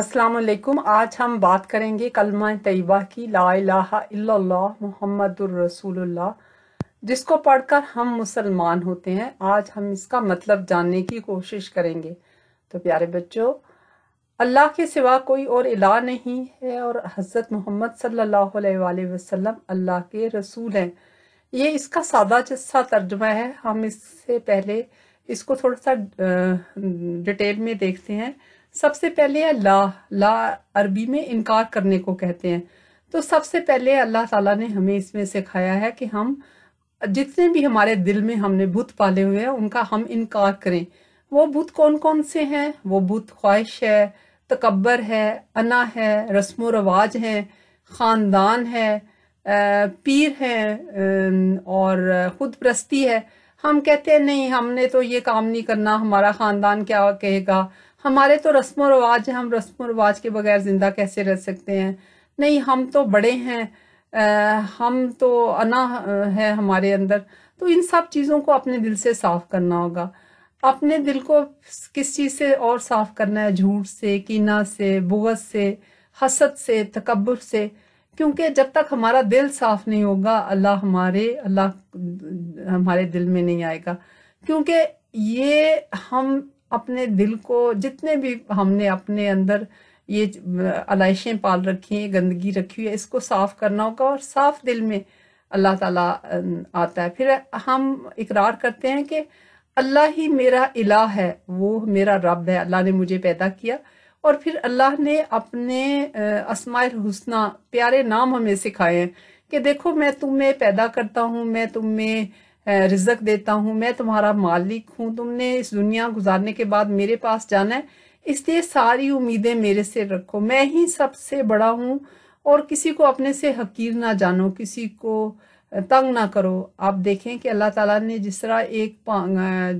अस्सलाम वालेकुम आज हम बात करेंगे कलमा तयबा की ला मोहम्मद रसूलुल्लाह जिसको पढ़कर हम मुसलमान होते हैं आज हम इसका मतलब जानने की कोशिश करेंगे तो प्यारे बच्चों अल्लाह के सिवा कोई और इला नहीं है और हज़रत मोहम्मद सल्लल्लाहु अलैहि वसल्लम अल्लाह के रसूल हैं ये इसका सादा जस्सा तर्जमा है हम इससे पहले इसको थोड़ा सा डिटेल में देखते हैं सबसे पहले है ला ला अरबी में इनकार करने को कहते हैं तो सबसे पहले अल्लाह ताला ने हमें इसमें सिखाया है कि हम जितने भी हमारे दिल में हमने बुत पाले हुए हैं उनका हम इनकार करें वो बुत कौन कौन से हैं वो बुत ख्वाहिश है तकबर है अना है रस्म रवाज है ख़ानदान है पीर है और खुद प्रस्ती है हम कहते हैं नहीं हमने तो ये काम नहीं करना हमारा ख़ानदान क्या कहेगा हमारे तो रस्म रवाज है हम रस्म रवाज के बगैर ज़िंदा कैसे रह सकते हैं नहीं हम तो बड़े हैं आ, हम तो अना है हमारे अंदर तो इन सब चीज़ों को अपने दिल से साफ करना होगा अपने दिल को किस चीज़ से और साफ करना है झूठ से कीना से बुगत से हसद से तकबर से क्योंकि जब तक हमारा दिल साफ नहीं होगा अल्लाह हमारे अल्लाह हमारे दिल में नहीं आएगा क्योंकि ये हम अपने दिल को जितने भी हमने अपने अंदर ये अलाइशें पाल रखी हैं गंदगी रखी हुई है इसको साफ करना होगा और साफ दिल में अल्लाह ताला आता है फिर हम इकरार करते हैं कि अल्लाह ही मेरा इलाह है वो मेरा रब है अल्लाह ने मुझे पैदा किया और फिर अल्लाह ने अपने असमाइल हुसना प्यारे नाम हमें सिखाए हैं कि देखो मैं तुम्हें पैदा करता हूँ मैं तुम्हें रिजक देता हूँ मैं तुम्हारा मालिक हूँ तुमने इस दुनिया गुजारने के बाद मेरे पास जाना है इसलिए सारी उम्मीदें मेरे से रखो मैं ही सबसे बड़ा हूँ और किसी को अपने से हकीर ना जानो किसी को तंग ना करो आप देखें कि अल्लाह ताला ने जिस तरह एक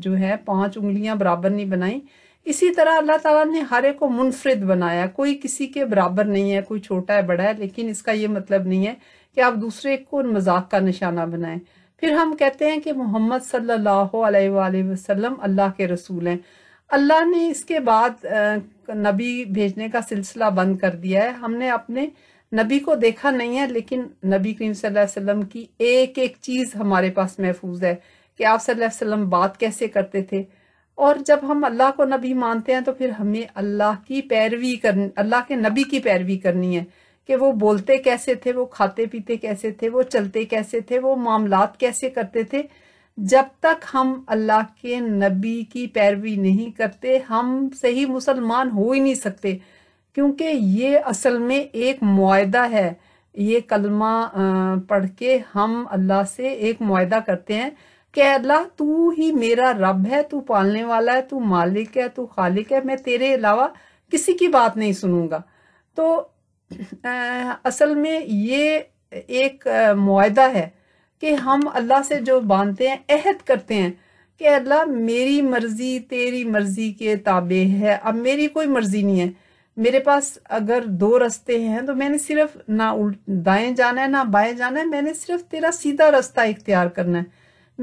जो है पांच उंगलियां बराबर नहीं बनाई इसी तरह अल्लाह ताला ने हर एक को मुनफरद बनाया कोई किसी के बराबर नहीं है कोई छोटा है बड़ा है लेकिन इसका ये मतलब नहीं है कि आप दूसरे को मजाक का निशाना बनाएं फिर हम कहते हैं कि मोहम्मद सल्लल्लाहु अलैहि वसल्लम अल्लाह के रसूल हैं अल्लाह ने इसके बाद नबी भेजने का सिलसिला बंद कर दिया है हमने अपने नबी को देखा नहीं है लेकिन नबी करीम वसल्लम की एक एक चीज़ हमारे पास महफूज है कि आप वसल्लम बात कैसे करते थे और जब हम अल्लाह को नबी मानते हैं तो फिर हमें अल्लाह की पैरवी करनी अल्लाह के नबी की पैरवी करनी है कि वो बोलते कैसे थे वो खाते पीते कैसे थे वो चलते कैसे थे वो मामलात कैसे करते थे जब तक हम अल्लाह के नबी की पैरवी नहीं करते हम सही मुसलमान हो ही नहीं सकते क्योंकि ये असल में एक मुआदा है ये कलमा पढ़ के हम अल्लाह से एक मुआदा करते हैं कि अल्लाह तू ही मेरा रब है तू पालने वाला है तू मालिक है तू खालिक है मैं तेरे अलावा किसी की बात नहीं सुनूंगा तो असल में ये एक मुआदा है कि हम अल्लाह से जो बांधते हैं अहद करते हैं कि अल्लाह मेरी मर्जी तेरी मर्जी के ताबे है अब मेरी कोई मर्जी नहीं है मेरे पास अगर दो रास्ते हैं तो मैंने सिर्फ ना उल्ट दाएं जाना है ना बाएं जाना है मैंने सिर्फ तेरा सीधा रास्ता इख्तियार करना है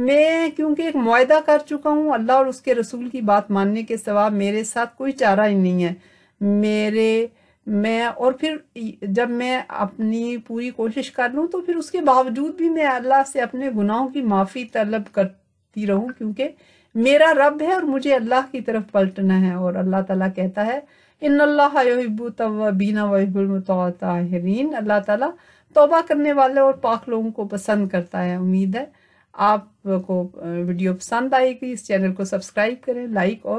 मैं क्योंकि एक मुआदा कर चुका हूँ अल्लाह और उसके रसूल की बात मानने के सवाब मेरे साथ कोई चारा ही नहीं है मेरे मैं और फिर जब मैं अपनी पूरी कोशिश कर लूँ तो फिर उसके बावजूद भी मैं अल्लाह से अपने गुनाहों की माफ़ी तलब करती रहूँ क्योंकि मेरा रब है और मुझे अल्लाह की तरफ पलटना है और अल्लाह ताला कहता है इन अल्लाहबू तबीना वहीबुलमतरीन अल्लाह ताला तौबा करने वाले और पाक लोगों को पसंद करता है उम्मीद है आपको वीडियो पसंद आएगी इस चैनल को सब्सक्राइब करें लाइक और